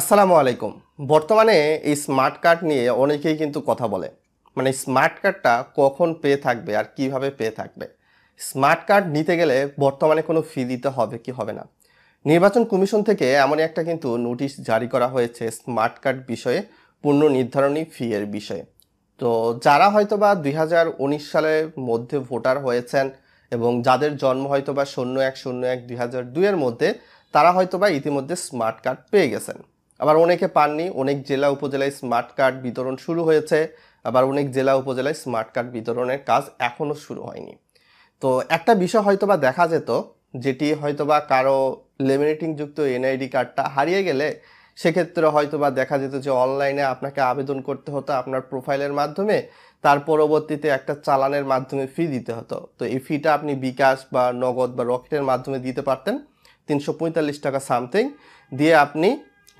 আসসালামু আলাইকুম বর্তমানে এই স্মার্ট কার্ড নিয়ে অনেকেই কিন্তু কথা বলে মানে স্মার্ট কার্ডটা কখন পেয়ে থাকবে আর কিভাবে পেয়ে থাকবে স্মার্ট কার্ড নিতে গেলে বর্তমানে কোনো ফি দিতে হবে কি হবে না নির্বাচন কমিশন থেকে এমনই একটা কিন্তু নোটিশ জারি করা হয়েছে স্মার্ট কার্ড বিষয়ে পূর্ণ নির্ধারণী ফি এর বিষয়ে তো যারা হয়তো বা দুই সালের মধ্যে ভোটার হয়েছেন এবং যাদের জন্ম হয়তো বা শূন্য এক শূন্য এক দুই হাজার দুইয়ের মধ্যে তারা হয়তো বা ইতিমধ্যে স্মার্ট কার্ড পেয়ে গেছেন আবার অনেকে পাননি অনেক জেলা উপজেলায় স্মার্ট কার্ড বিতরণ শুরু হয়েছে আবার অনেক জেলা উপজেলায় স্মার্ট কার্ড বিতরণের কাজ এখনও শুরু হয়নি তো একটা বিষয় হয়তোবা দেখা যেত যেটি হয়তোবা কারো লেমিনেটিংযুক্ত এনআইডি কার্ডটা হারিয়ে গেলে সেক্ষেত্রে হয়তোবা দেখা যেত যে অনলাইনে আপনাকে আবেদন করতে হতো আপনার প্রোফাইলের মাধ্যমে তার পরবর্তীতে একটা চালানের মাধ্যমে ফি দিতে হতো তো এই ফিটা আপনি বিকাশ বা নগদ বা রকেটের মাধ্যমে দিতে পারতেন তিনশো টাকা সামথিং দিয়ে আপনি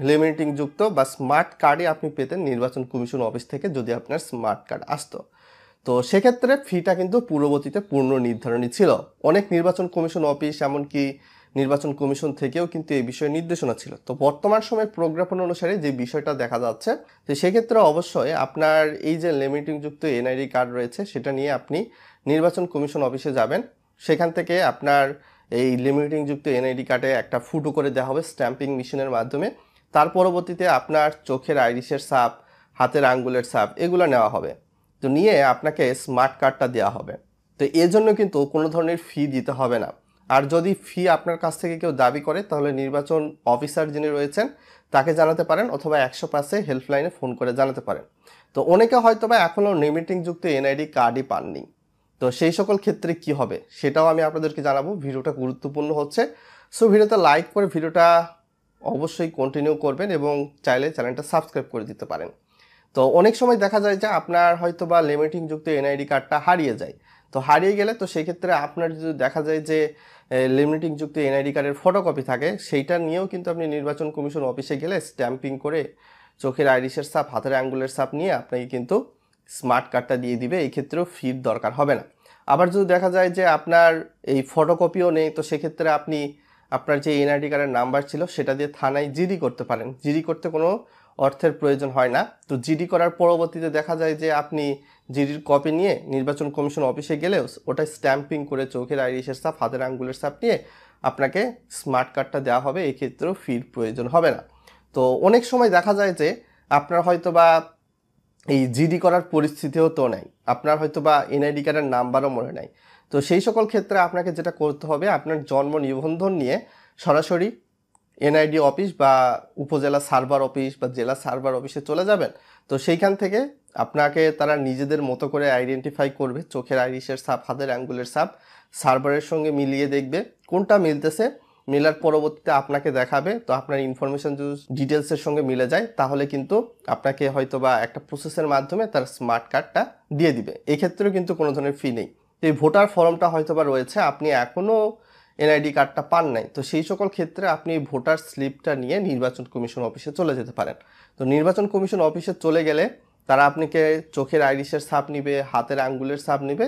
যুক্ত বা স্মার্ট কার্ডই আপনি পেতেন নির্বাচন কমিশন অফিস থেকে যদি আপনার স্মার্ট কার্ড আসতো তো সেক্ষেত্রে ফিটা কিন্তু পূর্ববর্তীতে পূর্ণ নির্ধারণই ছিল অনেক নির্বাচন কমিশন অফিস এমনকি নির্বাচন কমিশন থেকেও কিন্তু এই বিষয়ে নির্দেশনা ছিল তো বর্তমান সময়ের প্রজ্ঞাপন অনুসারে যে বিষয়টা দেখা যাচ্ছে তো সেক্ষেত্রে অবশ্যই আপনার এই যে লিমিটিংযুক্ত এনআইডি কার্ড রয়েছে সেটা নিয়ে আপনি নির্বাচন কমিশন অফিসে যাবেন সেখান থেকে আপনার এই লিমিটিংযুক্ত এনআইডি কার্ডে একটা ফুটো করে দেওয়া হবে স্ট্যাম্পিং মেশিনের মাধ্যমে তার পরবর্তীতে আপনার চোখের আইরিশের সাপ হাতের আঙ্গুলের সাপ এগুলো নেওয়া হবে তো নিয়ে আপনাকে স্মার্ট কার্ডটা দেওয়া হবে তো এর জন্য কিন্তু কোনো ধরনের ফি দিতে হবে না আর যদি ফি আপনার কাছ থেকে কেউ দাবি করে তাহলে নির্বাচন অফিসার যিনি রয়েছেন তাকে জানাতে পারেন অথবা একশো পাশে হেল্পলাইনে ফোন করে জানাতে পারেন তো অনেকে হয়তো বা এখনও যুক্ত এনআইডি কার্ডই পাননি তো সেই সকল ক্ষেত্রে কি হবে সেটাও আমি আপনাদেরকে জানাবো ভিডিওটা গুরুত্বপূর্ণ হচ্ছে সো ভিডিওতে লাইক করে ভিডিওটা অবশ্যই কন্টিনিউ করবেন এবং চাইলে চ্যানেলটা সাবস্ক্রাইব করে দিতে পারেন তো অনেক সময় দেখা যায় যে আপনার হয়তো বা লিমিটিংযুক্ত এনআইডি কার্ডটা হারিয়ে যায় তো হারিয়ে গেলে তো সেক্ষেত্রে আপনার যদি দেখা যায় যে লিমিটিংযুক্ত এনআইডি কার্ডের ফটোকপি থাকে সেইটা নিয়েও কিন্তু আপনি নির্বাচন কমিশন অফিসে গেলে স্ট্যাম্পিং করে চোখের আইরিশের সাপ হাতের আঙ্গুলের সাপ নিয়ে আপনাকে কিন্তু স্মার্ট কার্ডটা দিয়ে দিবে এই ক্ষেত্রেও ফির দরকার হবে না আবার যদি দেখা যায় যে আপনার এই ফটোকপিও নেই তো সেক্ষেত্রে আপনি আপনার যে এনআইডি কার্ডের নাম্বার ছিল সেটা দিয়ে থানায় জিডি করতে পারেন জিডি করতে কোনো অর্থের প্রয়োজন হয় না তো জিডি করার পরবর্তীতে দেখা যায় যে আপনি জিডির কপি নিয়ে নির্বাচন কমিশন অফিসে গেলেও ওটা স্ট্যাম্পিং করে চোখের আইরিশের সাপ হাতের আঙ্গুলের সাপ নিয়ে আপনাকে স্মার্ট কার্ডটা দেওয়া হবে এক্ষেত্রেও ফির প্রয়োজন হবে না তো অনেক সময় দেখা যায় যে আপনার হয়তো বা এই জিডি করার পরিস্থিতিও তো নেই আপনার হয়তো বা এনআইডি কার্ডের নাম্বারও মনে নেয় তো সেই সকল ক্ষেত্রে আপনাকে যেটা করতে হবে আপনার জন্ম নিবন্ধন নিয়ে সরাসরি এনআইডি অফিস বা উপজেলা সার্ভার অফিস বা জেলা সার্ভার অফিসে চলে যাবেন তো সেইখান থেকে আপনাকে তারা নিজেদের মতো করে আইডেন্টিফাই করবে চোখের আইরিশের সাপ হাতের অ্যাঙ্গুলের সাপ সার্ভারের সঙ্গে মিলিয়ে দেখবে কোনটা মিলতেছে মেলার পরবর্তীতে আপনাকে দেখাবে তো আপনার ইনফরমেশান যদি ডিটেলসের সঙ্গে মিলে যায় তাহলে কিন্তু আপনাকে হয়তো বা একটা প্রসেসের মাধ্যমে তার স্মার্ট কার্ডটা দিয়ে দিবে এক্ষেত্রেও কিন্তু কোনো ধরনের ফি নেই এই ভোটার ফর্মটা হয়তো বা রয়েছে আপনি এখনও এনআইডি কার্ডটা পান নাই তো সেই সকল ক্ষেত্রে আপনি ভোটার স্লিপটা নিয়ে নির্বাচন কমিশন অফিসে চলে যেতে পারেন তো নির্বাচন কমিশন অফিসে চলে গেলে তারা আপনাকে চোখের আইরিশের সাপ নিবে হাতের আঙ্গুলের সাপ নিবে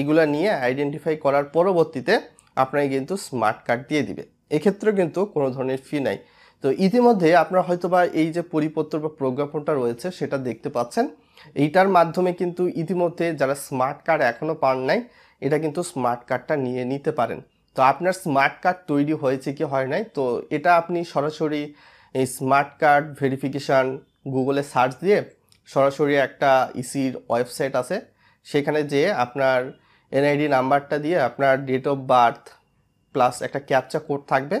এগুলো নিয়ে আইডেন্টিফাই করার পরবর্তীতে আপনাকে কিন্তু স্মার্ট কার্ড দিয়ে দিবে এক্ষেত্রে কিন্তু কোনো ধরনের ফি নাই তো ইতিমধ্যে আপনারা হয়তো বা এই যে পরিপত্র বা প্রজ্ঞাপনটা রয়েছে সেটা দেখতে পাচ্ছেন এইটার মাধ্যমে কিন্তু ইতিমধ্যে যারা স্মার্ট কার্ড এখনও পান নাই এটা কিন্তু স্মার্ট কার্ডটা নিয়ে নিতে পারেন তো আপনার স্মার্ট কার্ড তৈরি হয়েছে কি হয় নাই তো এটা আপনি সরাসরি এই স্মার্ট কার্ড ভেরিফিকেশান গুগলে সার্চ দিয়ে সরাসরি একটা ইসির ওয়েবসাইট আছে সেখানে যে আপনার এনআইডি নাম্বারটা দিয়ে আপনার ডেট অফ বার্থ প্লাস একটা ক্যাপচা কোড থাকবে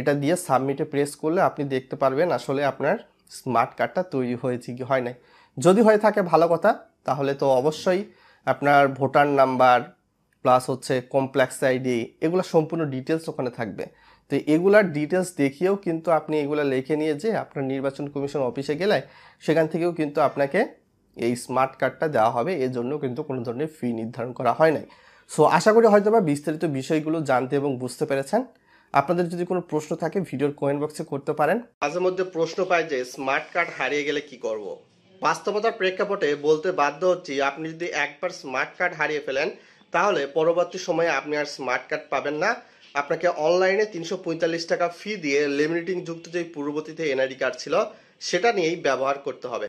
এটা দিয়ে সাবমিটে প্রেস করলে আপনি দেখতে পারবেন আসলে আপনার স্মার্ট কার্ডটা তৈরি হয়েছে কি হয় নাই যদি হয়ে থাকে ভালো কথা তাহলে তো অবশ্যই আপনার ভোটার নাম্বার প্লাস হচ্ছে কমপ্লেক্স আইডি এগুলো সম্পূর্ণ ডিটেলস ওখানে থাকবে তো এগুলার ডিটেলস দেখিয়েও কিন্তু আপনি এগুলো লিখে নিয়ে যে আপনার নির্বাচন কমিশন অফিসে গেলে সেখান থেকেও কিন্তু আপনাকে এই স্মার্ট কার্ডটা দেওয়া হবে এর জন্য কিন্তু কোনো ধরনের ফি নির্ধারণ করা হয় নাই সো আশা করি হয়তো বা বিস্তারিত বিষয়গুলো জানতে এবং বুঝতে পেরেছেন আপনাদের যদি কোনো প্রশ্ন থাকে ভিডিওর কমেন্ট বক্সে করতে পারেন মাঝে মধ্যে প্রশ্ন পাই যে স্মার্ট কার্ড হারিয়ে গেলে কি করব। বাস্তবতার প্রেক্ষাপটে বলতে বাধ্য হচ্ছি আপনি যদি একবার স্মার্ট কার্ড হারিয়ে ফেলেন তাহলে পরবর্তী সময়ে আপনি আর স্মার্ট কার্ড পাবেন না আপনাকে অনলাইনে তিনশো টাকা ফি দিয়ে লিমিটিং যুক্ত যে পূর্ববর্তীতে এনআইডি কার্ড ছিল সেটা নিয়েই ব্যবহার করতে হবে